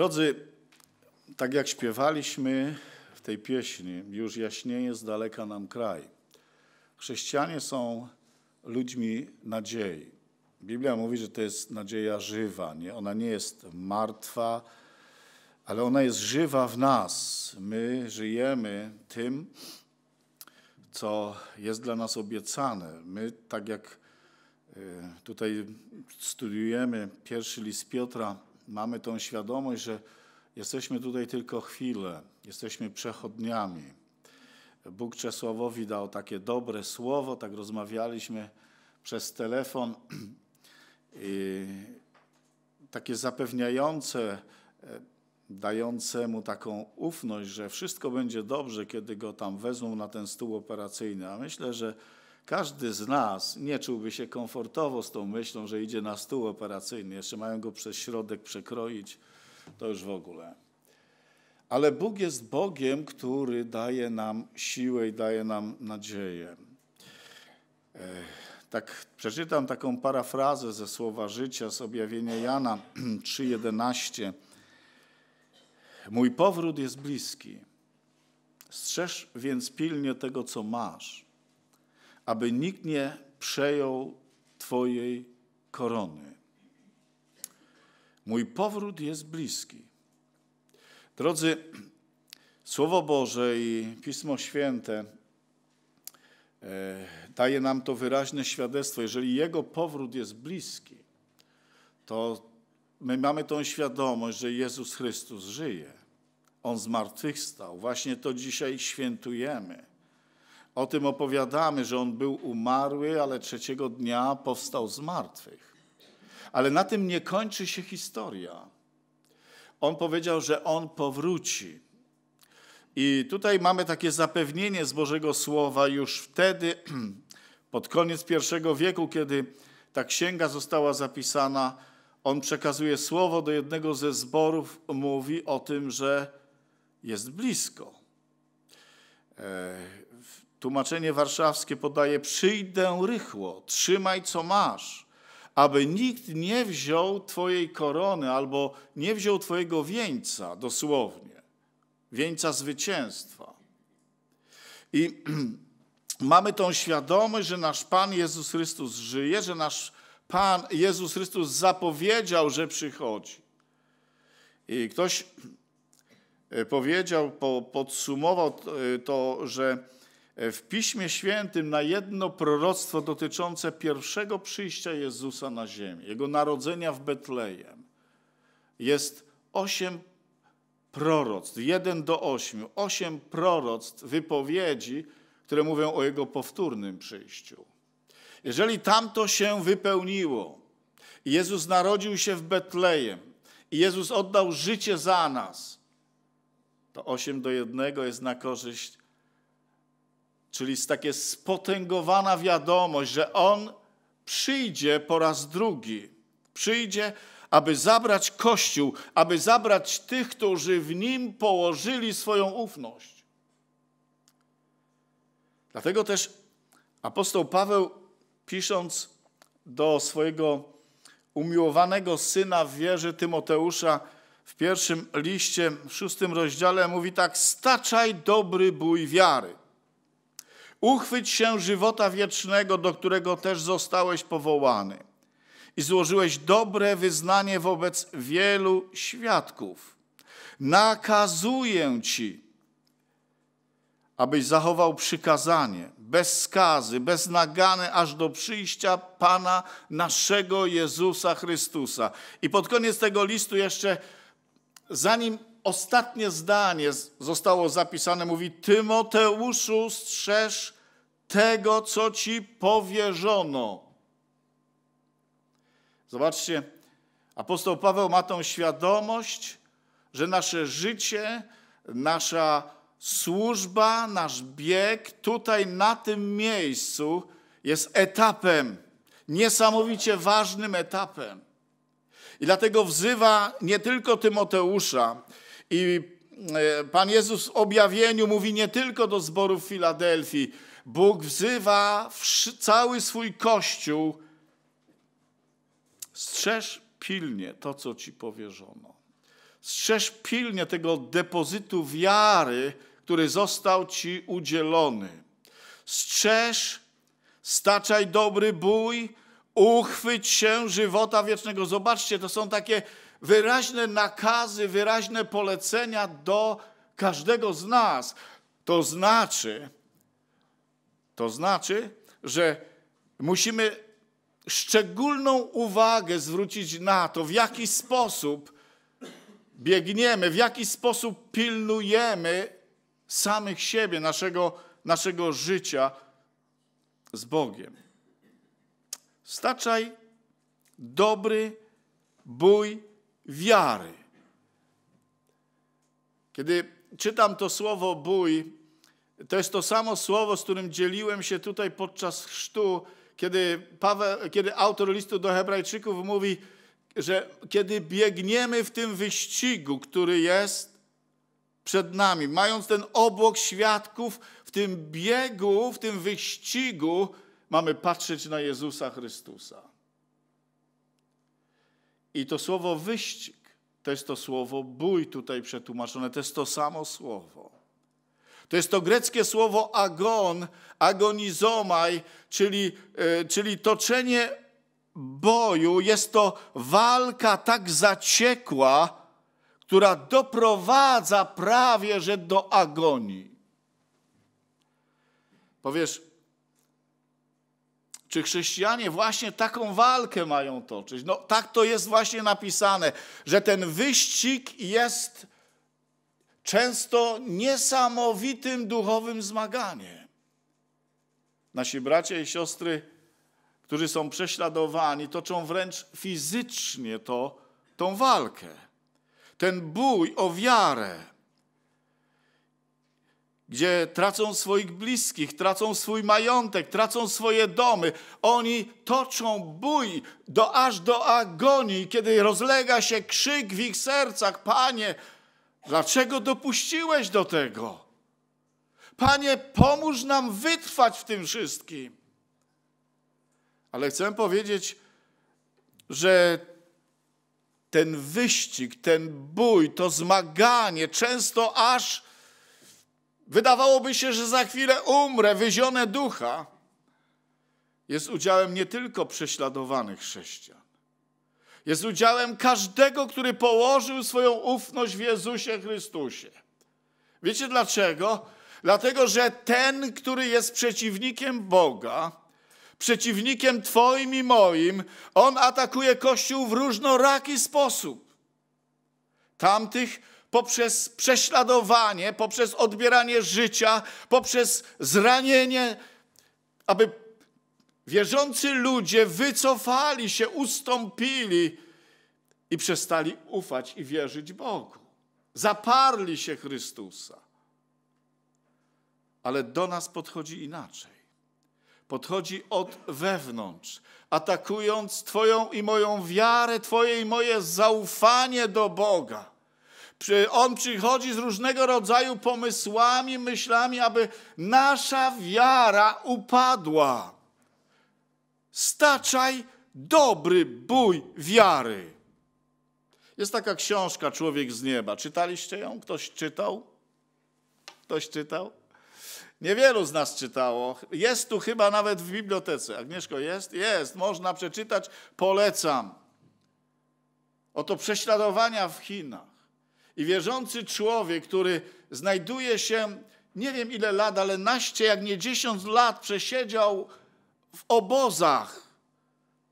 Drodzy, tak jak śpiewaliśmy w tej pieśni, już jaśnieje z daleka nam kraj. Chrześcijanie są ludźmi nadziei. Biblia mówi, że to jest nadzieja żywa. Nie? Ona nie jest martwa, ale ona jest żywa w nas. My żyjemy tym, co jest dla nas obiecane. My, tak jak e, tutaj studiujemy pierwszy list Piotra, mamy tą świadomość, że jesteśmy tutaj tylko chwilę, jesteśmy przechodniami. Bóg Czesławowi dał takie dobre słowo, tak rozmawialiśmy przez telefon, takie zapewniające, e, dające mu taką ufność, że wszystko będzie dobrze, kiedy go tam wezmą na ten stół operacyjny. A myślę, że każdy z nas nie czułby się komfortowo z tą myślą, że idzie na stół operacyjny, jeszcze mają go przez środek przekroić, to już w ogóle. Ale Bóg jest Bogiem, który daje nam siłę i daje nam nadzieję. E, tak, przeczytam taką parafrazę ze słowa życia z objawienia Jana 3:11. Mój powrót jest bliski. Strzeż więc pilnie tego, co masz aby nikt nie przejął Twojej korony. Mój powrót jest bliski. Drodzy, Słowo Boże i Pismo Święte e, daje nam to wyraźne świadectwo. Jeżeli Jego powrót jest bliski, to my mamy tą świadomość, że Jezus Chrystus żyje. On zmartwychwstał. Właśnie to dzisiaj świętujemy. O tym opowiadamy, że on był umarły, ale trzeciego dnia powstał z martwych. Ale na tym nie kończy się historia. On powiedział, że on powróci. I tutaj mamy takie zapewnienie z Bożego Słowa już wtedy, pod koniec pierwszego wieku, kiedy ta księga została zapisana, on przekazuje słowo do jednego ze zborów, mówi o tym, że jest blisko. E, Tłumaczenie warszawskie podaje: Przyjdę rychło, trzymaj co masz, aby nikt nie wziął Twojej korony albo nie wziął Twojego wieńca, dosłownie, wieńca zwycięstwa. I mamy tą świadomość, że nasz Pan Jezus Chrystus żyje, że nasz Pan Jezus Chrystus zapowiedział, że przychodzi. I ktoś e, powiedział, podsumował e, to, że w Piśmie Świętym na jedno proroctwo dotyczące pierwszego przyjścia Jezusa na ziemię, jego narodzenia w Betlejem. Jest osiem proroctw, jeden do ośmiu, osiem proroctw, wypowiedzi, które mówią o jego powtórnym przyjściu. Jeżeli tamto się wypełniło, Jezus narodził się w Betlejem i Jezus oddał życie za nas, to osiem do jednego jest na korzyść Czyli jest taka spotęgowana wiadomość, że On przyjdzie po raz drugi. Przyjdzie, aby zabrać Kościół, aby zabrać tych, którzy w Nim położyli swoją ufność. Dlatego też apostoł Paweł, pisząc do swojego umiłowanego syna w wierze Tymoteusza, w pierwszym liście, w szóstym rozdziale mówi tak, staczaj dobry bój wiary. Uchwyć się żywota wiecznego, do którego też zostałeś powołany. I złożyłeś dobre wyznanie wobec wielu świadków. Nakazuję ci, abyś zachował przykazanie, bez skazy, bez nagany, aż do przyjścia Pana naszego Jezusa Chrystusa. I pod koniec tego listu jeszcze, zanim ostatnie zdanie zostało zapisane, mówi Tymoteuszu, strzeż tego, co ci powierzono. Zobaczcie, apostoł Paweł ma tą świadomość, że nasze życie, nasza służba, nasz bieg tutaj na tym miejscu jest etapem, niesamowicie ważnym etapem. I dlatego wzywa nie tylko Tymoteusza, i e, Pan Jezus w objawieniu mówi nie tylko do zborów Filadelfii. Bóg wzywa cały swój Kościół. Strzeż pilnie to, co ci powierzono. Strzeż pilnie tego depozytu wiary, który został ci udzielony. Strzeż, staczaj dobry bój, uchwyć się żywota wiecznego. Zobaczcie, to są takie wyraźne nakazy, wyraźne polecenia do każdego z nas. To znaczy, to znaczy, że musimy szczególną uwagę zwrócić na to, w jaki sposób biegniemy, w jaki sposób pilnujemy samych siebie, naszego, naszego życia z Bogiem. Staczaj dobry bój wiary. Kiedy czytam to słowo bój, to jest to samo słowo, z którym dzieliłem się tutaj podczas chrztu, kiedy, Paweł, kiedy autor listu do Hebrajczyków mówi, że kiedy biegniemy w tym wyścigu, który jest przed nami, mając ten obłok świadków, w tym biegu, w tym wyścigu mamy patrzeć na Jezusa Chrystusa. I to słowo wyścig to jest to słowo bój tutaj przetłumaczone, to jest to samo słowo. To jest to greckie słowo agon, agonizomaj, czyli, e, czyli toczenie boju. Jest to walka tak zaciekła, która doprowadza prawie że do agonii. Powiesz, czy chrześcijanie właśnie taką walkę mają toczyć? No tak to jest właśnie napisane, że ten wyścig jest często niesamowitym duchowym zmaganiem. Nasi bracia i siostry, którzy są prześladowani, toczą wręcz fizycznie to, tą walkę. Ten bój o wiarę gdzie tracą swoich bliskich, tracą swój majątek, tracą swoje domy. Oni toczą bój do, aż do agonii, kiedy rozlega się krzyk w ich sercach: Panie, dlaczego dopuściłeś do tego? Panie, pomóż nam wytrwać w tym wszystkim. Ale chcę powiedzieć, że ten wyścig, ten bój, to zmaganie, często aż Wydawałoby się, że za chwilę umrę, wyzione ducha, jest udziałem nie tylko prześladowanych chrześcijan. Jest udziałem każdego, który położył swoją ufność w Jezusie Chrystusie. Wiecie dlaczego? Dlatego, że ten, który jest przeciwnikiem Boga, przeciwnikiem Twoim i moim, on atakuje Kościół w różnoraki sposób. Tamtych poprzez prześladowanie, poprzez odbieranie życia, poprzez zranienie, aby wierzący ludzie wycofali się, ustąpili i przestali ufać i wierzyć Bogu. Zaparli się Chrystusa. Ale do nas podchodzi inaczej. Podchodzi od wewnątrz, atakując Twoją i moją wiarę, Twoje i moje zaufanie do Boga on przychodzi z różnego rodzaju pomysłami, myślami, aby nasza wiara upadła. Staczaj dobry bój wiary. Jest taka książka Człowiek z nieba. Czytaliście ją? Ktoś czytał? Ktoś czytał? Niewielu z nas czytało. Jest tu chyba nawet w bibliotece. Agnieszko, jest? Jest. Można przeczytać. Polecam. Oto prześladowania w Chinach. I wierzący człowiek, który znajduje się, nie wiem ile lat, ale naście, jak nie dziesiąt lat przesiedział w obozach,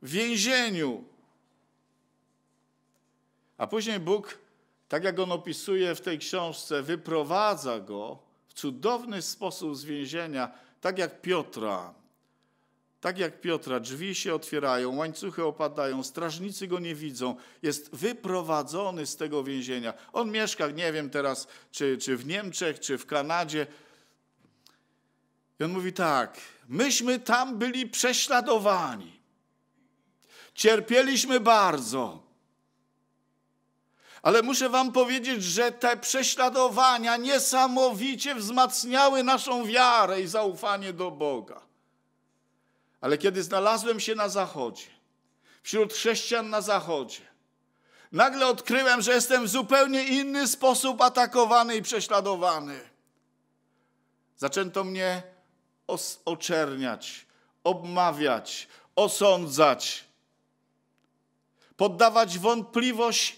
w więzieniu. A później Bóg, tak jak on opisuje w tej książce, wyprowadza go w cudowny sposób z więzienia, tak jak Piotra, tak jak Piotra, drzwi się otwierają, łańcuchy opadają, strażnicy go nie widzą, jest wyprowadzony z tego więzienia. On mieszka, nie wiem teraz, czy, czy w Niemczech, czy w Kanadzie. I on mówi tak: Myśmy tam byli prześladowani, cierpieliśmy bardzo. Ale muszę Wam powiedzieć, że te prześladowania niesamowicie wzmacniały naszą wiarę i zaufanie do Boga. Ale kiedy znalazłem się na zachodzie, wśród chrześcijan na zachodzie, nagle odkryłem, że jestem w zupełnie inny sposób atakowany i prześladowany. Zaczęto mnie os- oczerniać, obmawiać, osądzać, poddawać wątpliwość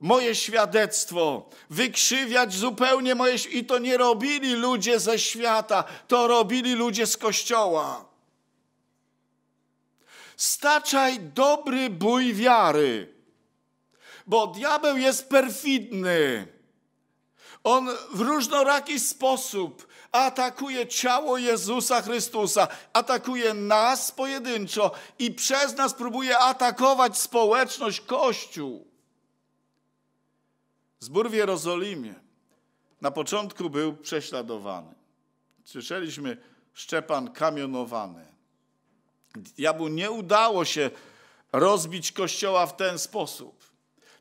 moje świadectwo, wykrzywiać zupełnie moje. I to nie robili ludzie ze świata, to robili ludzie z kościoła staczaj dobry bój wiary, bo diabeł jest perfidny. On w różnoraki sposób atakuje ciało Jezusa Chrystusa, atakuje nas pojedynczo i przez nas próbuje atakować społeczność, Kościół. Zbór w Jerozolimie na początku był prześladowany. Słyszeliśmy Szczepan kamionowany. Diabłu nie udało się rozbić kościoła w ten sposób.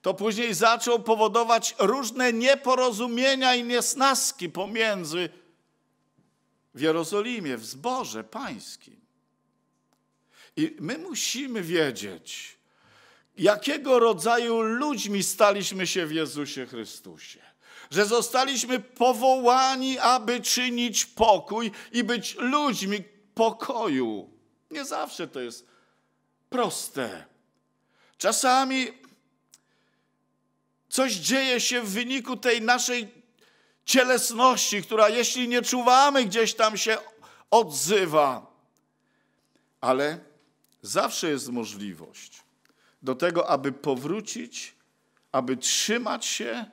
To później zaczął powodować różne nieporozumienia i niesnaski pomiędzy w Jerozolimie, w zborze pańskim. I my musimy wiedzieć, jakiego rodzaju ludźmi staliśmy się w Jezusie Chrystusie. Że zostaliśmy powołani, aby czynić pokój i być ludźmi pokoju. Nie zawsze to jest proste. Czasami coś dzieje się w wyniku tej naszej cielesności, która jeśli nie czuwamy, gdzieś tam się odzywa. Ale zawsze jest możliwość do tego, aby powrócić, aby trzymać się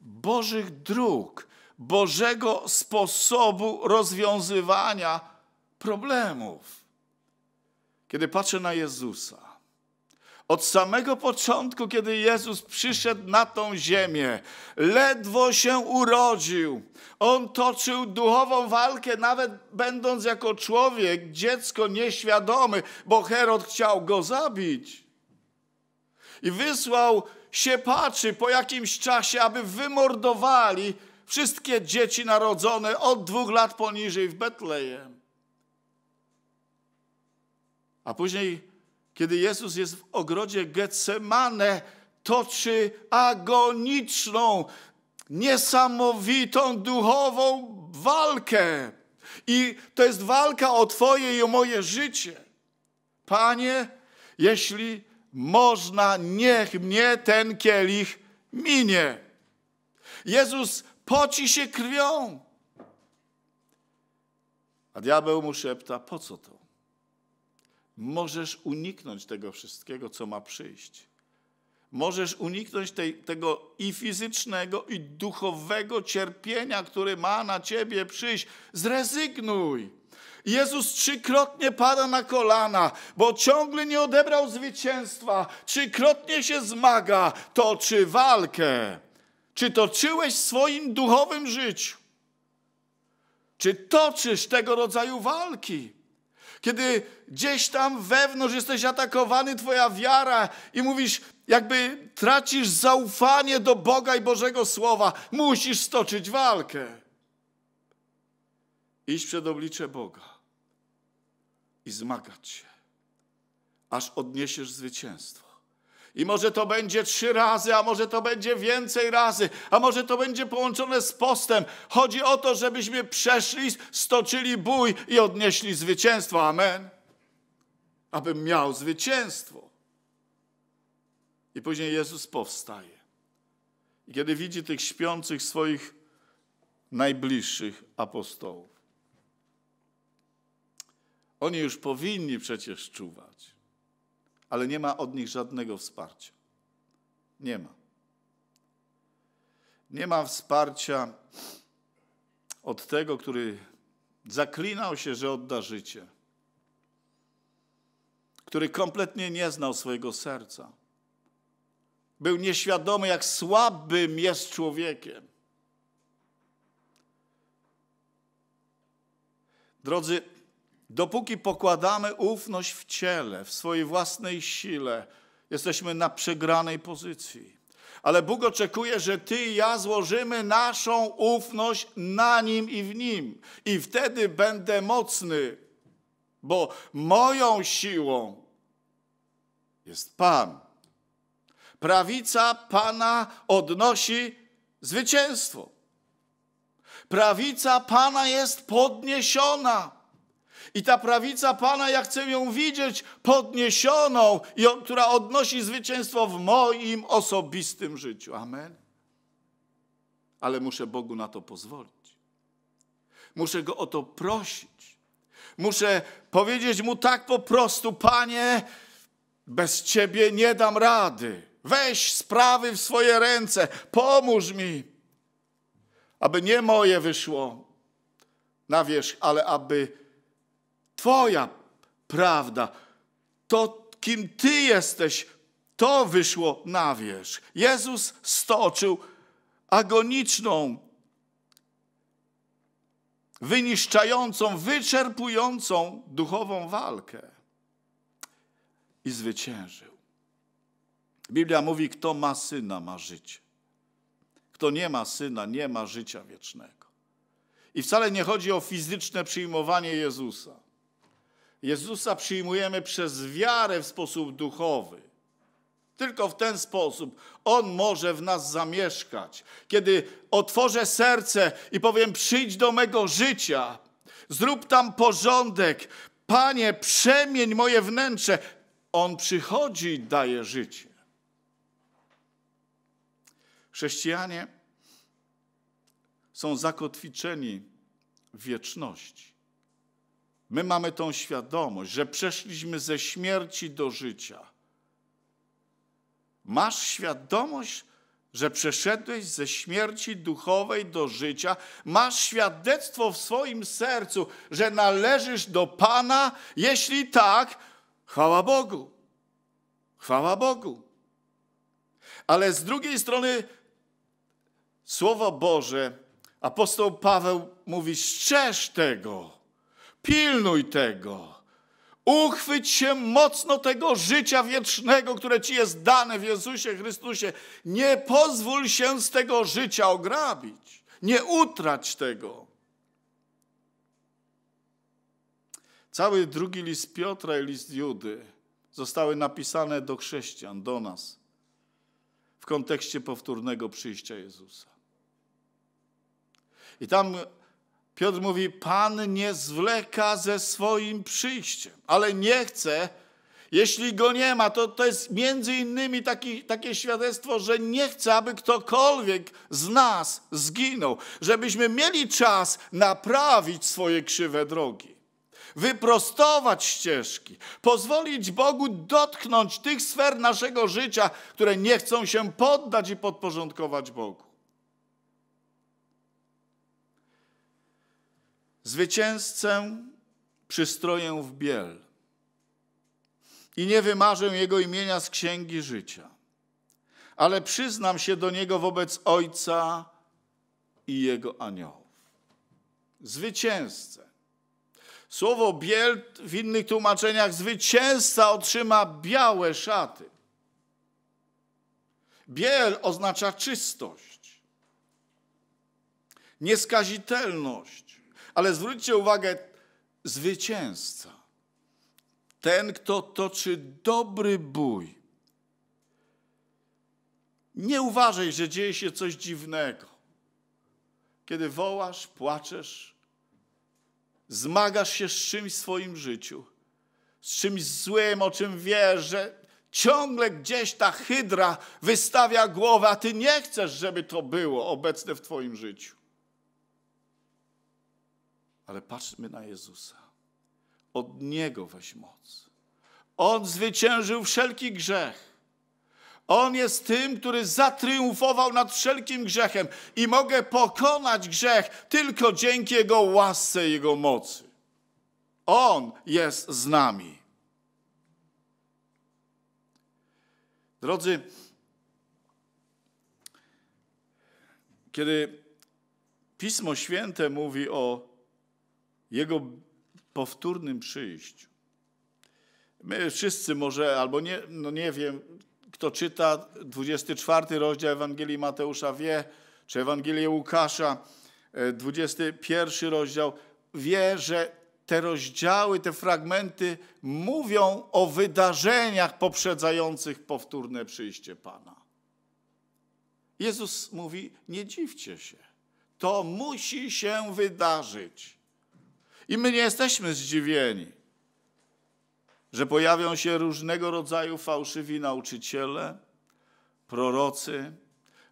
Bożych dróg, Bożego sposobu rozwiązywania problemów kiedy patrzę na Jezusa, od samego początku, kiedy Jezus przyszedł na tą ziemię, ledwo się urodził. On toczył duchową walkę, nawet będąc jako człowiek, dziecko nieświadomy, bo Herod chciał go zabić. I wysłał paczy po jakimś czasie, aby wymordowali wszystkie dzieci narodzone od dwóch lat poniżej w Betlejem. A później, kiedy Jezus jest w ogrodzie Getsemane, toczy agoniczną, niesamowitą duchową walkę. I to jest walka o Twoje i o moje życie. Panie, jeśli można, niech mnie ten kielich minie. Jezus poci się krwią. A diabeł mu szepta, po co to? Możesz uniknąć tego wszystkiego, co ma przyjść. Możesz uniknąć tej, tego i fizycznego, i duchowego cierpienia, który ma na ciebie przyjść. Zrezygnuj. Jezus trzykrotnie pada na kolana, bo ciągle nie odebrał zwycięstwa, trzykrotnie się zmaga, toczy walkę. Czy toczyłeś w swoim duchowym życiu? Czy toczysz tego rodzaju walki? kiedy gdzieś tam wewnątrz jesteś atakowany, twoja wiara i mówisz, jakby tracisz zaufanie do Boga i Bożego Słowa, musisz stoczyć walkę. Iść przed oblicze Boga i zmagać się, aż odniesiesz zwycięstwo. I może to będzie trzy razy, a może to będzie więcej razy, a może to będzie połączone z postem. Chodzi o to, żebyśmy przeszli, stoczyli bój i odnieśli zwycięstwo. Amen. Abym miał zwycięstwo. I później Jezus powstaje. I kiedy widzi tych śpiących swoich najbliższych apostołów, oni już powinni przecież czuwać ale nie ma od nich żadnego wsparcia. Nie ma. Nie ma wsparcia od tego, który zaklinał się, że odda życie, który kompletnie nie znał swojego serca. Był nieświadomy, jak słabym jest człowiekiem. Drodzy, Dopóki pokładamy ufność w ciele, w swojej własnej sile, jesteśmy na przegranej pozycji. Ale Bóg oczekuje, że ty i ja złożymy naszą ufność na nim i w nim. I wtedy będę mocny, bo moją siłą jest Pan. Prawica Pana odnosi zwycięstwo. Prawica Pana jest podniesiona. I ta prawica Pana, ja chcę ją widzieć podniesioną, która odnosi zwycięstwo w moim osobistym życiu. Amen. Ale muszę Bogu na to pozwolić. Muszę Go o to prosić. Muszę powiedzieć Mu tak po prostu, Panie, bez Ciebie nie dam rady. Weź sprawy w swoje ręce, pomóż mi, aby nie moje wyszło na wierzch, ale aby Twoja prawda, to kim Ty jesteś, to wyszło na wierzch. Jezus stoczył agoniczną, wyniszczającą, wyczerpującą duchową walkę i zwyciężył. Biblia mówi, kto ma syna, ma życie. Kto nie ma syna, nie ma życia wiecznego. I wcale nie chodzi o fizyczne przyjmowanie Jezusa. Jezusa przyjmujemy przez wiarę w sposób duchowy. Tylko w ten sposób On może w nas zamieszkać. Kiedy otworzę serce i powiem: Przyjdź do mego życia, zrób tam porządek, Panie, przemień moje wnętrze. On przychodzi i daje życie. Chrześcijanie są zakotwiczeni w wieczności. My mamy tą świadomość, że przeszliśmy ze śmierci do życia. Masz świadomość, że przeszedłeś ze śmierci duchowej do życia, masz świadectwo w swoim sercu, że należysz do Pana? Jeśli tak, chwała Bogu. Chwała Bogu. Ale z drugiej strony, Słowo Boże, apostoł Paweł mówi: strzeż tego. Pilnuj tego. Uchwyć się mocno tego życia wiecznego, które Ci jest dane w Jezusie Chrystusie. Nie pozwól się z tego życia ograbić. Nie utrać tego. Cały drugi list Piotra i list Judy zostały napisane do chrześcijan, do nas, w kontekście powtórnego przyjścia Jezusa. I tam Piotr mówi: Pan nie zwleka ze swoim przyjściem, ale nie chce. Jeśli go nie ma, to, to jest między innymi taki, takie świadectwo, że nie chce, aby ktokolwiek z nas zginął, żebyśmy mieli czas naprawić swoje krzywe drogi, wyprostować ścieżki, pozwolić Bogu dotknąć tych sfer naszego życia, które nie chcą się poddać i podporządkować Bogu. Zwycięzcę przystroję w biel i nie wymarzę jego imienia z księgi życia, ale przyznam się do niego wobec Ojca i jego aniołów. Zwycięzcę. Słowo biel w innych tłumaczeniach zwycięzca otrzyma białe szaty. Biel oznacza czystość, nieskazitelność, ale zwróćcie uwagę, zwycięzca, ten, kto toczy dobry bój. Nie uważaj, że dzieje się coś dziwnego. Kiedy wołasz, płaczesz, zmagasz się z czymś w swoim życiu, z czymś złym, o czym wiesz, że ciągle gdzieś ta hydra wystawia głowę, a ty nie chcesz, żeby to było obecne w twoim życiu ale patrzmy na Jezusa. Od Niego weź moc. On zwyciężył wszelki grzech. On jest tym, który zatriumfował nad wszelkim grzechem i mogę pokonać grzech tylko dzięki Jego łasce, Jego mocy. On jest z nami. Drodzy, kiedy Pismo Święte mówi o jego powtórnym przyjściu. My wszyscy może, albo nie, no nie wiem, kto czyta 24 rozdział Ewangelii Mateusza wie, czy Ewangelię Łukasza, 21 e, rozdział, wie, że te rozdziały, te fragmenty mówią o wydarzeniach poprzedzających powtórne przyjście Pana. Jezus mówi: Nie dziwcie się, to musi się wydarzyć. I my nie jesteśmy zdziwieni, że pojawią się różnego rodzaju fałszywi nauczyciele, prorocy,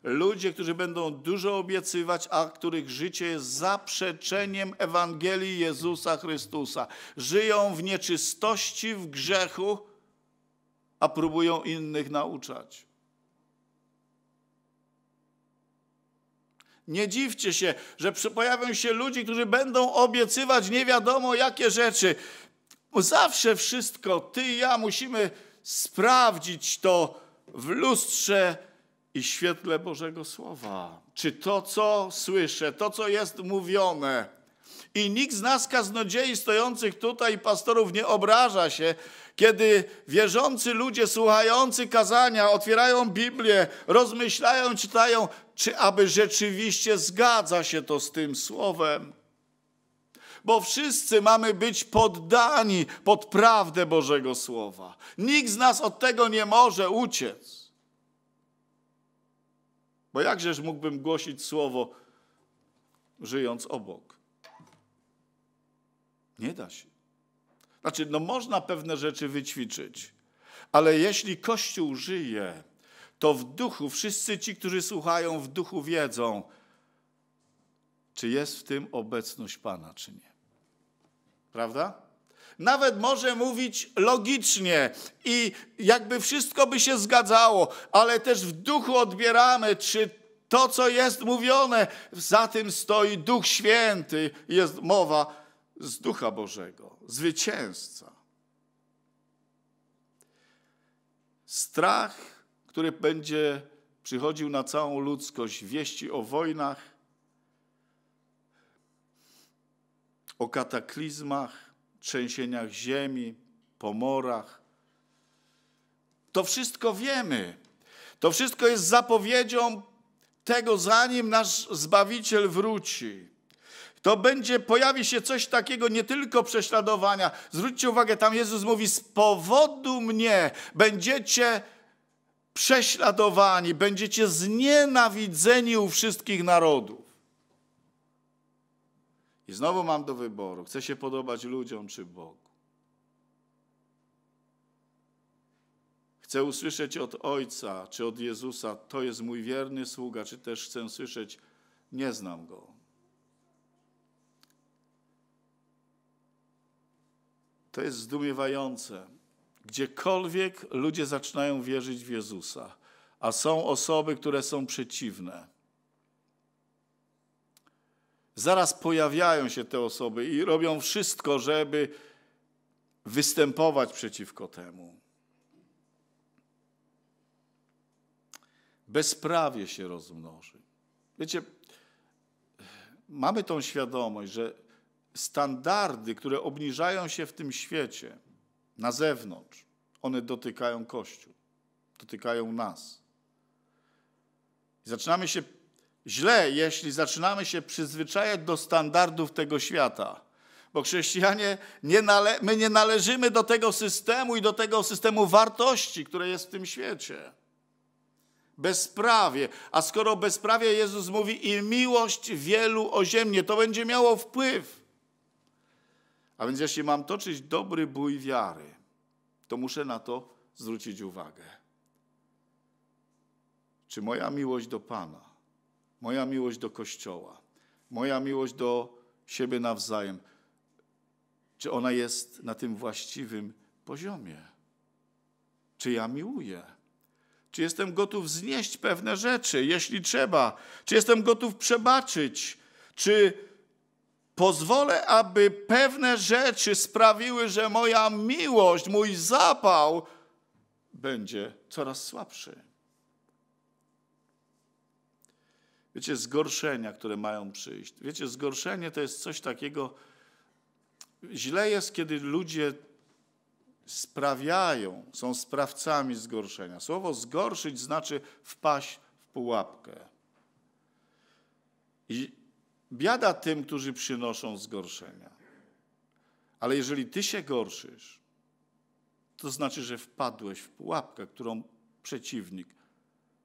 ludzie, którzy będą dużo obiecywać, a których życie jest zaprzeczeniem Ewangelii Jezusa Chrystusa. Żyją w nieczystości, w grzechu, a próbują innych nauczać. Nie dziwcie się, że pojawią się ludzie, którzy będą obiecywać nie wiadomo jakie rzeczy. Zawsze wszystko, ty i ja musimy sprawdzić to w lustrze i świetle Bożego Słowa. Czy to, co słyszę, to, co jest mówione, i nikt z nas kaznodziei stojących tutaj, pastorów, nie obraża się, kiedy wierzący ludzie słuchający kazania otwierają Biblię, rozmyślają, czytają, czy aby rzeczywiście zgadza się to z tym słowem. Bo wszyscy mamy być poddani pod prawdę Bożego Słowa. Nikt z nas od tego nie może uciec. Bo jakżeż mógłbym głosić słowo, żyjąc obok? Nie da się. Znaczy, no można pewne rzeczy wyćwiczyć, ale jeśli Kościół żyje, to w duchu, wszyscy ci, którzy słuchają, w duchu wiedzą, czy jest w tym obecność Pana, czy nie. Prawda? Nawet może mówić logicznie i jakby wszystko by się zgadzało, ale też w duchu odbieramy, czy to, co jest mówione, za tym stoi Duch Święty, jest mowa z Ducha Bożego, zwycięzca. Strach, który będzie przychodził na całą ludzkość, wieści o wojnach, o kataklizmach, trzęsieniach ziemi, pomorach. To wszystko wiemy. To wszystko jest zapowiedzią tego, zanim nasz Zbawiciel wróci to będzie, pojawi się coś takiego nie tylko prześladowania. Zwróćcie uwagę, tam Jezus mówi, z powodu mnie będziecie prześladowani, będziecie znienawidzeni u wszystkich narodów. I znowu mam do wyboru, chcę się podobać ludziom czy Bogu. Chcę usłyszeć od Ojca czy od Jezusa, to jest mój wierny sługa, czy też chcę słyszeć, nie znam go, To jest zdumiewające. Gdziekolwiek ludzie zaczynają wierzyć w Jezusa, a są osoby, które są przeciwne. Zaraz pojawiają się te osoby i robią wszystko, żeby występować przeciwko temu. Bezprawie się rozmnoży. Wiecie, mamy tą świadomość, że standardy, które obniżają się w tym świecie, na zewnątrz, one dotykają Kościół, dotykają nas. I zaczynamy się źle, jeśli zaczynamy się przyzwyczajać do standardów tego świata. Bo chrześcijanie, nie nale, my nie należymy do tego systemu i do tego systemu wartości, które jest w tym świecie. Bezprawie. A skoro bezprawie, Jezus mówi, i miłość wielu oziemnie, to będzie miało wpływ a więc jeśli mam toczyć dobry bój wiary, to muszę na to zwrócić uwagę. Czy moja miłość do Pana, moja miłość do Kościoła, moja miłość do siebie nawzajem, czy ona jest na tym właściwym poziomie? Czy ja miłuję? Czy jestem gotów znieść pewne rzeczy, jeśli trzeba? Czy jestem gotów przebaczyć? Czy Pozwolę, aby pewne rzeczy sprawiły, że moja miłość, mój zapał będzie coraz słabszy. Wiecie, zgorszenia, które mają przyjść. Wiecie, zgorszenie to jest coś takiego. Źle jest, kiedy ludzie sprawiają, są sprawcami zgorszenia. Słowo zgorszyć znaczy wpaść w pułapkę. I Biada tym, którzy przynoszą zgorszenia. Ale jeżeli ty się gorszysz, to znaczy, że wpadłeś w pułapkę, którą przeciwnik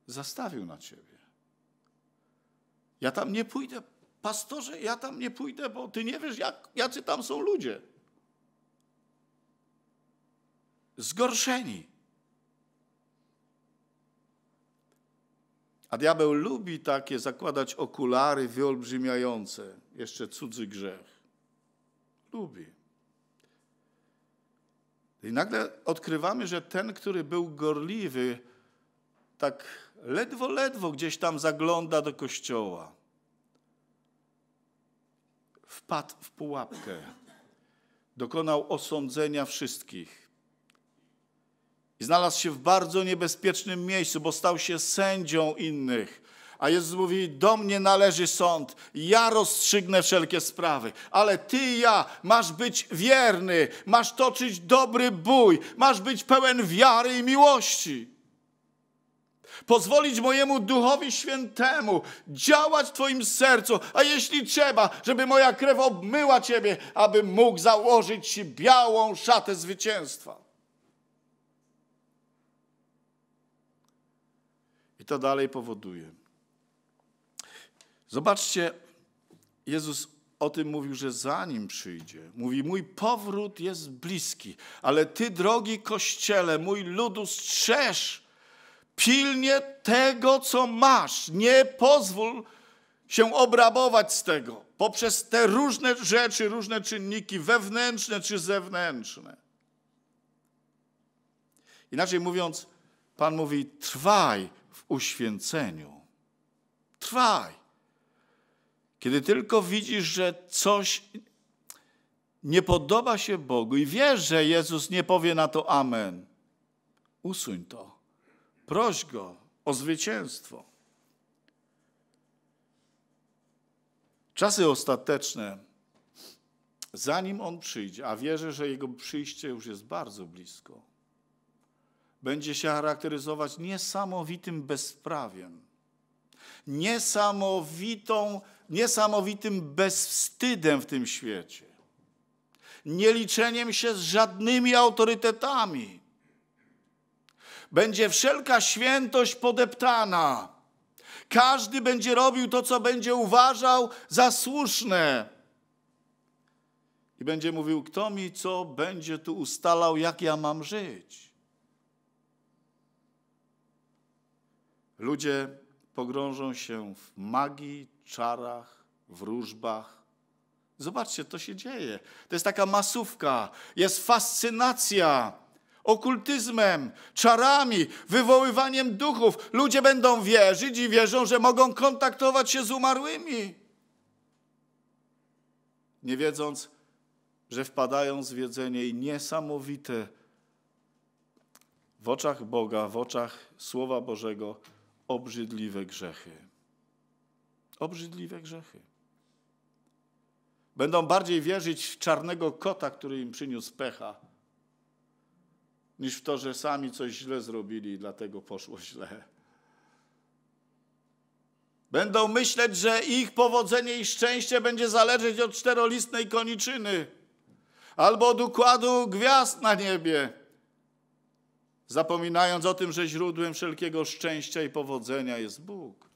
zastawił na ciebie. Ja tam nie pójdę, pastorze, ja tam nie pójdę, bo ty nie wiesz, jak, jacy tam są ludzie. Zgorszeni. A diabeł lubi takie zakładać okulary wyolbrzymiające, jeszcze cudzy grzech. Lubi. I nagle odkrywamy, że ten, który był gorliwy, tak ledwo, ledwo gdzieś tam zagląda do kościoła. Wpadł w pułapkę. Dokonał osądzenia wszystkich. I znalazł się w bardzo niebezpiecznym miejscu, bo stał się sędzią innych. A Jezus mówi: Do mnie należy sąd, ja rozstrzygnę wszelkie sprawy, ale ty i ja masz być wierny, masz toczyć dobry bój, masz być pełen wiary i miłości. Pozwolić mojemu duchowi świętemu działać w Twoim sercu, a jeśli trzeba, żeby moja krew obmyła Ciebie, aby mógł założyć Ci białą szatę zwycięstwa. to dalej powoduje. Zobaczcie, Jezus o tym mówił, że zanim przyjdzie, mówi: Mój powrót jest bliski, ale ty, drogi kościele, mój ludu, strzeż pilnie tego, co masz. Nie pozwól się obrabować z tego poprzez te różne rzeczy, różne czynniki wewnętrzne czy zewnętrzne. Inaczej mówiąc, Pan mówi: trwaj uświęceniu. Trwaj. Kiedy tylko widzisz, że coś nie podoba się Bogu i wiesz, że Jezus nie powie na to amen, usuń to. Proś Go o zwycięstwo. Czasy ostateczne, zanim On przyjdzie, a wierzę, że Jego przyjście już jest bardzo blisko, będzie się charakteryzować niesamowitym bezprawiem, niesamowitą, niesamowitym bezwstydem w tym świecie, nieliczeniem się z żadnymi autorytetami. Będzie wszelka świętość podeptana. Każdy będzie robił to, co będzie uważał za słuszne. I będzie mówił, kto mi co będzie tu ustalał, jak ja mam żyć. Ludzie pogrążą się w magii, czarach, wróżbach. Zobaczcie, to się dzieje. To jest taka masówka, jest fascynacja okultyzmem, czarami, wywoływaniem duchów. Ludzie będą wierzyć i wierzą, że mogą kontaktować się z umarłymi. Nie wiedząc, że wpadają zwiedzenie i niesamowite w oczach Boga, w oczach Słowa Bożego obrzydliwe grzechy. Obrzydliwe grzechy. Będą bardziej wierzyć w czarnego kota, który im przyniósł pecha, niż w to, że sami coś źle zrobili i dlatego poszło źle. Będą myśleć, że ich powodzenie i szczęście będzie zależeć od czterolistnej koniczyny albo od układu gwiazd na niebie zapominając o tym, że źródłem wszelkiego szczęścia i powodzenia jest Bóg,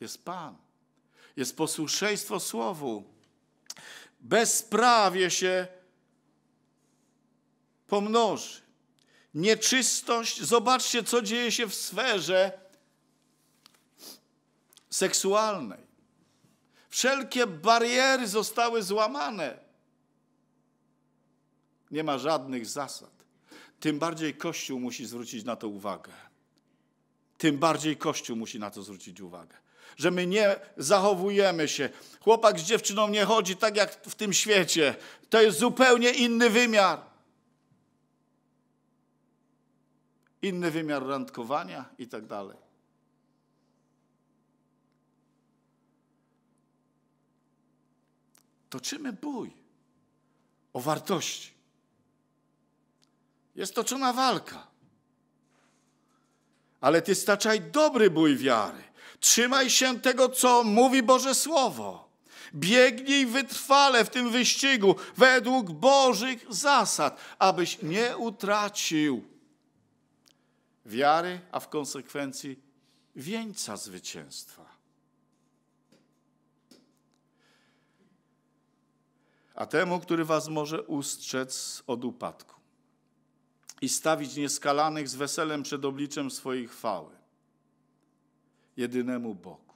jest Pan, jest posłuszeństwo Słowu. Bezprawie się pomnoży. Nieczystość, zobaczcie, co dzieje się w sferze seksualnej. Wszelkie bariery zostały złamane. Nie ma żadnych zasad tym bardziej Kościół musi zwrócić na to uwagę. Tym bardziej Kościół musi na to zwrócić uwagę. Że my nie zachowujemy się. Chłopak z dziewczyną nie chodzi tak jak w tym świecie. To jest zupełnie inny wymiar. Inny wymiar randkowania i tak dalej. Toczymy bój o wartości. Jest toczona walka. Ale ty staczaj dobry bój wiary. Trzymaj się tego, co mówi Boże Słowo. Biegnij wytrwale w tym wyścigu według Bożych zasad, abyś nie utracił wiary, a w konsekwencji wieńca zwycięstwa. A temu, który was może ustrzec od upadku i stawić nieskalanych z weselem przed obliczem swojej chwały. Jedynemu Bogu.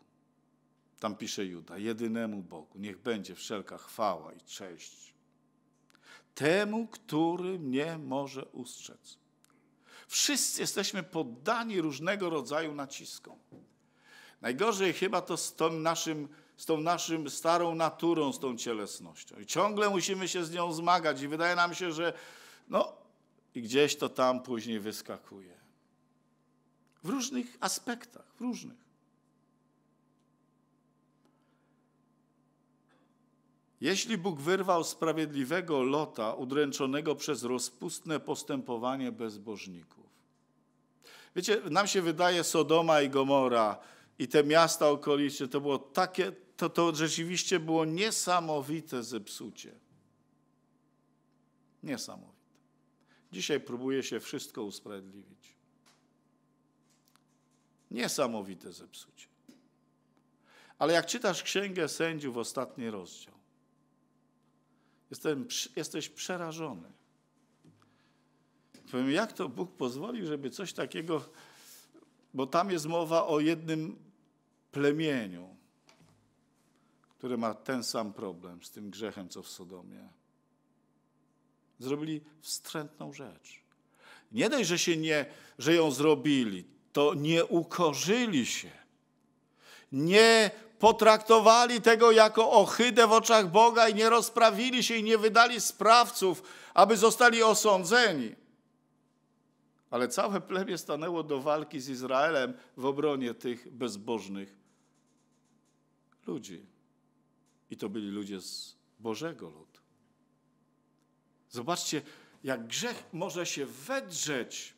Tam pisze Juda, jedynemu Bogu. Niech będzie wszelka chwała i cześć. Temu, który mnie może ustrzec. Wszyscy jesteśmy poddani różnego rodzaju naciskom. Najgorzej chyba to z tą, naszym, z tą naszą starą naturą, z tą cielesnością. I ciągle musimy się z nią zmagać i wydaje nam się, że no, i gdzieś to tam później wyskakuje. W różnych aspektach, w różnych. Jeśli Bóg wyrwał sprawiedliwego lota udręczonego przez rozpustne postępowanie bezbożników. Wiecie, nam się wydaje Sodoma i Gomora i te miasta okoliczne, to było takie, to, to rzeczywiście było niesamowite zepsucie. Niesamowite. Dzisiaj próbuje się wszystko usprawiedliwić. Niesamowite zepsucie. Ale jak czytasz Księgę Sędziów, ostatni rozdział, jestem, jesteś przerażony. Powiem, jak to Bóg pozwolił, żeby coś takiego, bo tam jest mowa o jednym plemieniu, które ma ten sam problem z tym grzechem, co w Sodomie. Zrobili wstrętną rzecz. Nie dość, że, się nie, że ją zrobili, to nie ukorzyli się. Nie potraktowali tego jako ohydę w oczach Boga i nie rozprawili się i nie wydali sprawców, aby zostali osądzeni. Ale całe plemię stanęło do walki z Izraelem w obronie tych bezbożnych ludzi. I to byli ludzie z Bożego ludu. Zobaczcie, jak grzech może się wedrzeć,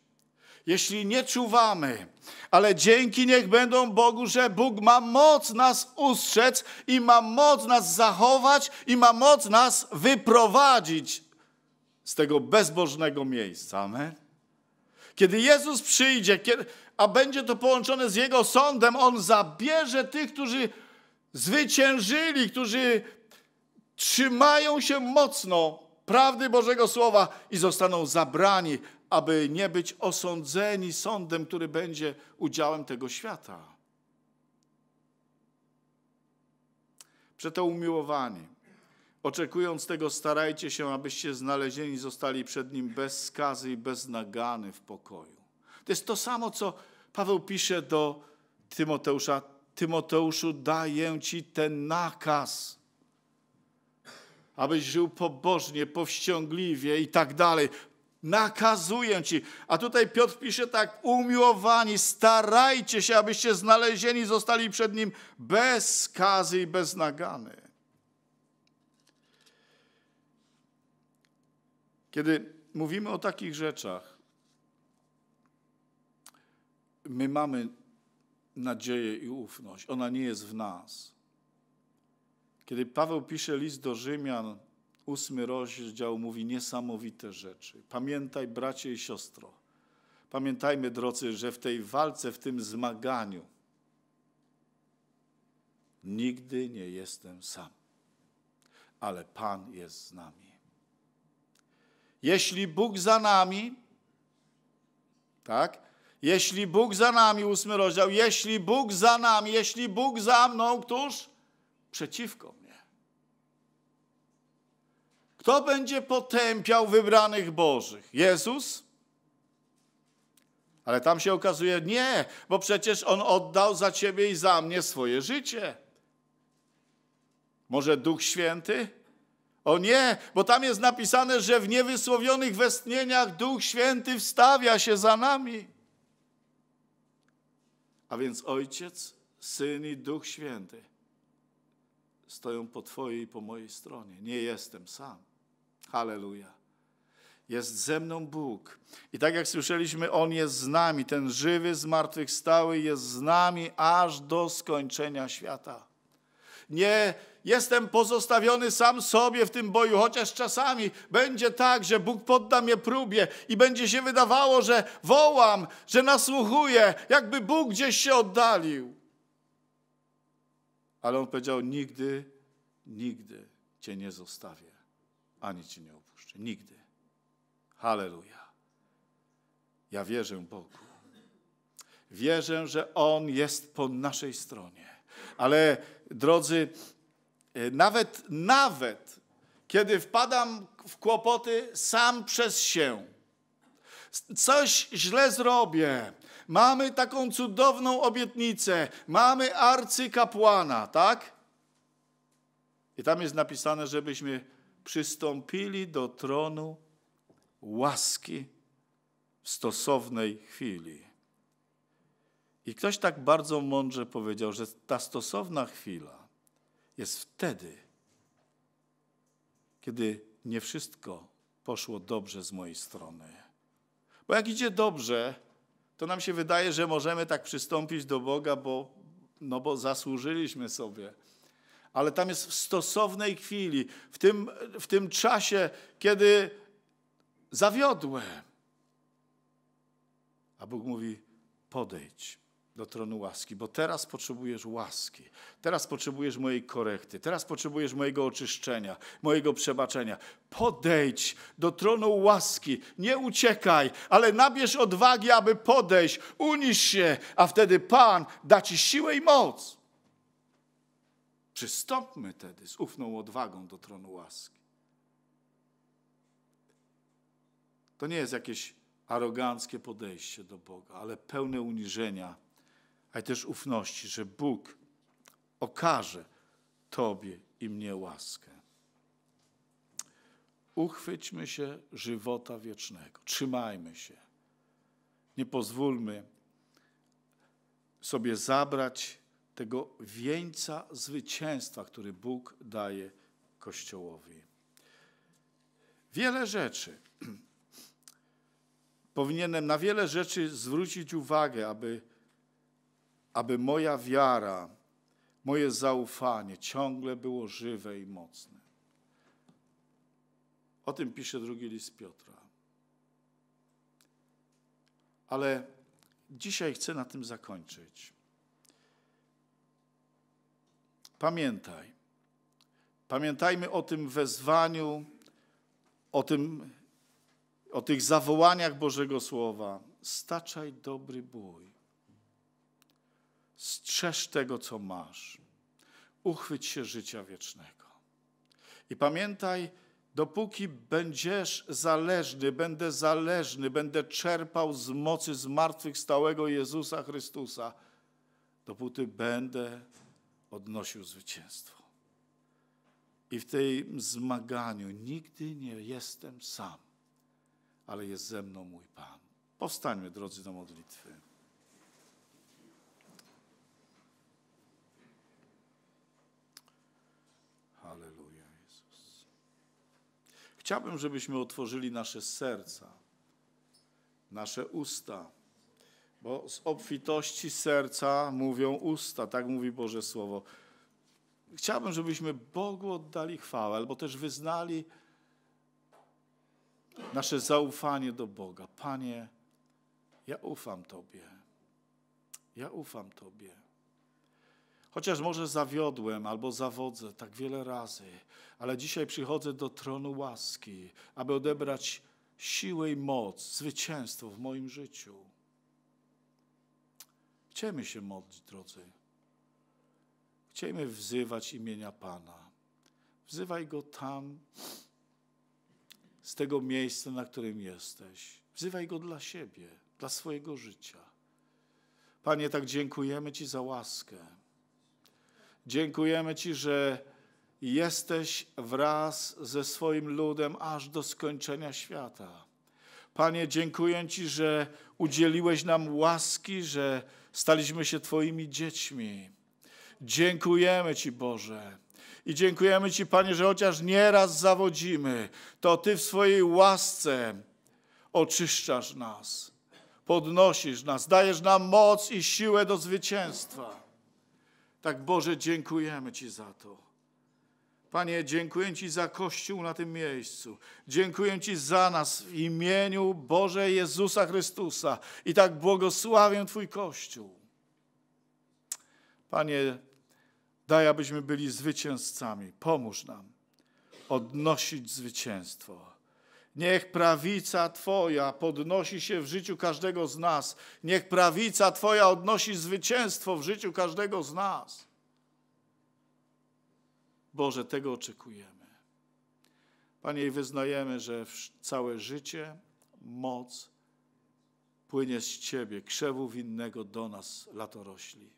jeśli nie czuwamy. Ale dzięki niech będą Bogu, że Bóg ma moc nas ustrzec i ma moc nas zachować i ma moc nas wyprowadzić z tego bezbożnego miejsca. Amen. Kiedy Jezus przyjdzie, a będzie to połączone z Jego sądem, On zabierze tych, którzy zwyciężyli, którzy trzymają się mocno prawdy Bożego Słowa i zostaną zabrani, aby nie być osądzeni sądem, który będzie udziałem tego świata. Przeto umiłowani, oczekując tego, starajcie się, abyście znalezieni zostali przed Nim bez skazy i bez nagany w pokoju. To jest to samo, co Paweł pisze do Tymoteusza. Tymoteuszu, daję Ci ten nakaz abyś żył pobożnie, powściągliwie i tak dalej. Nakazuję ci. A tutaj Piotr pisze tak: umiłowani, starajcie się, abyście znalezieni zostali przed nim bez skazy i bez nagany. Kiedy mówimy o takich rzeczach, my mamy nadzieję i ufność. Ona nie jest w nas. Kiedy Paweł pisze list do Rzymian, ósmy rozdział mówi niesamowite rzeczy. Pamiętaj, bracie i siostro, pamiętajmy, drodzy, że w tej walce, w tym zmaganiu nigdy nie jestem sam, ale Pan jest z nami. Jeśli Bóg za nami, tak? Jeśli Bóg za nami, ósmy rozdział, jeśli Bóg za nami, jeśli Bóg za mną, któż? przeciwko mnie. Kto będzie potępiał wybranych Bożych? Jezus? Ale tam się okazuje, nie, bo przecież On oddał za ciebie i za mnie swoje życie. Może Duch Święty? O nie, bo tam jest napisane, że w niewysłowionych westnieniach Duch Święty wstawia się za nami. A więc Ojciec, Syn i Duch Święty stoją po Twojej i po mojej stronie. Nie jestem sam. Halleluja. Jest ze mną Bóg. I tak jak słyszeliśmy, On jest z nami. Ten żywy, zmartwychwstały jest z nami aż do skończenia świata. Nie jestem pozostawiony sam sobie w tym boju, chociaż czasami będzie tak, że Bóg podda mnie próbie i będzie się wydawało, że wołam, że nasłuchuję, jakby Bóg gdzieś się oddalił. Ale on powiedział: Nigdy, nigdy cię nie zostawię, ani cię nie opuszczę. Nigdy. Halleluja. Ja wierzę Bogu. Wierzę, że On jest po naszej stronie. Ale drodzy, e, nawet, nawet kiedy wpadam w kłopoty sam przez się, coś źle zrobię, Mamy taką cudowną obietnicę. Mamy arcykapłana, tak? I tam jest napisane, żebyśmy przystąpili do tronu łaski w stosownej chwili. I ktoś tak bardzo mądrze powiedział, że ta stosowna chwila jest wtedy, kiedy nie wszystko poszło dobrze z mojej strony. Bo jak idzie dobrze, to nam się wydaje, że możemy tak przystąpić do Boga, bo, no bo zasłużyliśmy sobie. Ale tam jest w stosownej chwili, w tym, w tym czasie, kiedy zawiodłem. A Bóg mówi: podejdź do tronu łaski, bo teraz potrzebujesz łaski, teraz potrzebujesz mojej korekty, teraz potrzebujesz mojego oczyszczenia, mojego przebaczenia. Podejdź do tronu łaski, nie uciekaj, ale nabierz odwagi, aby podejść, unisz się, a wtedy Pan da ci siłę i moc. Przystąpmy tedy z ufną odwagą do tronu łaski. To nie jest jakieś aroganckie podejście do Boga, ale pełne uniżenia ale też ufności, że Bóg okaże Tobie i mnie łaskę. Uchwyćmy się żywota wiecznego, trzymajmy się. Nie pozwólmy sobie zabrać tego wieńca zwycięstwa, który Bóg daje Kościołowi. Wiele rzeczy. Powinienem na wiele rzeczy zwrócić uwagę, aby aby moja wiara, moje zaufanie ciągle było żywe i mocne. O tym pisze drugi list Piotra. Ale dzisiaj chcę na tym zakończyć. Pamiętaj. Pamiętajmy o tym wezwaniu, o, tym, o tych zawołaniach Bożego Słowa. Staczaj dobry bój strzeż tego, co masz. Uchwyć się życia wiecznego. I pamiętaj, dopóki będziesz zależny, będę zależny, będę czerpał z mocy zmartwychwstałego Jezusa Chrystusa, dopóty będę odnosił zwycięstwo. I w tym zmaganiu nigdy nie jestem sam, ale jest ze mną mój Pan. Powstańmy, drodzy, do modlitwy. Chciałbym, żebyśmy otworzyli nasze serca, nasze usta, bo z obfitości serca mówią usta, tak mówi Boże Słowo. Chciałbym, żebyśmy Bogu oddali chwałę, albo też wyznali nasze zaufanie do Boga. Panie, ja ufam Tobie. Ja ufam Tobie. Chociaż może zawiodłem albo zawodzę tak wiele razy, ale dzisiaj przychodzę do tronu łaski, aby odebrać siłę i moc, zwycięstwo w moim życiu. Chcemy się modlić, drodzy. Chcemy wzywać imienia Pana. Wzywaj Go tam, z tego miejsca, na którym jesteś. Wzywaj Go dla siebie, dla swojego życia. Panie, tak dziękujemy Ci za łaskę. Dziękujemy Ci, że jesteś wraz ze swoim ludem aż do skończenia świata. Panie, dziękuję Ci, że udzieliłeś nam łaski, że staliśmy się Twoimi dziećmi. Dziękujemy Ci, Boże. I dziękujemy Ci, Panie, że chociaż nieraz zawodzimy, to Ty w swojej łasce oczyszczasz nas, podnosisz nas, dajesz nam moc i siłę do zwycięstwa. Tak Boże, dziękujemy Ci za to. Panie, dziękuję Ci za Kościół na tym miejscu. Dziękuję Ci za nas w imieniu Boże Jezusa Chrystusa. I tak błogosławię Twój Kościół. Panie, daj, abyśmy byli zwycięzcami. Pomóż nam odnosić zwycięstwo. Niech prawica Twoja podnosi się w życiu każdego z nas. Niech prawica Twoja odnosi zwycięstwo w życiu każdego z nas. Boże, tego oczekujemy. Panie, wyznajemy, że całe życie, moc płynie z Ciebie, krzewu winnego do nas, latorośli.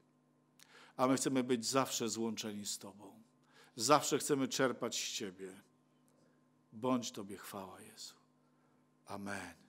A my chcemy być zawsze złączeni z Tobą. Zawsze chcemy czerpać z Ciebie. Bądź Tobie chwała, Jezu. Amen.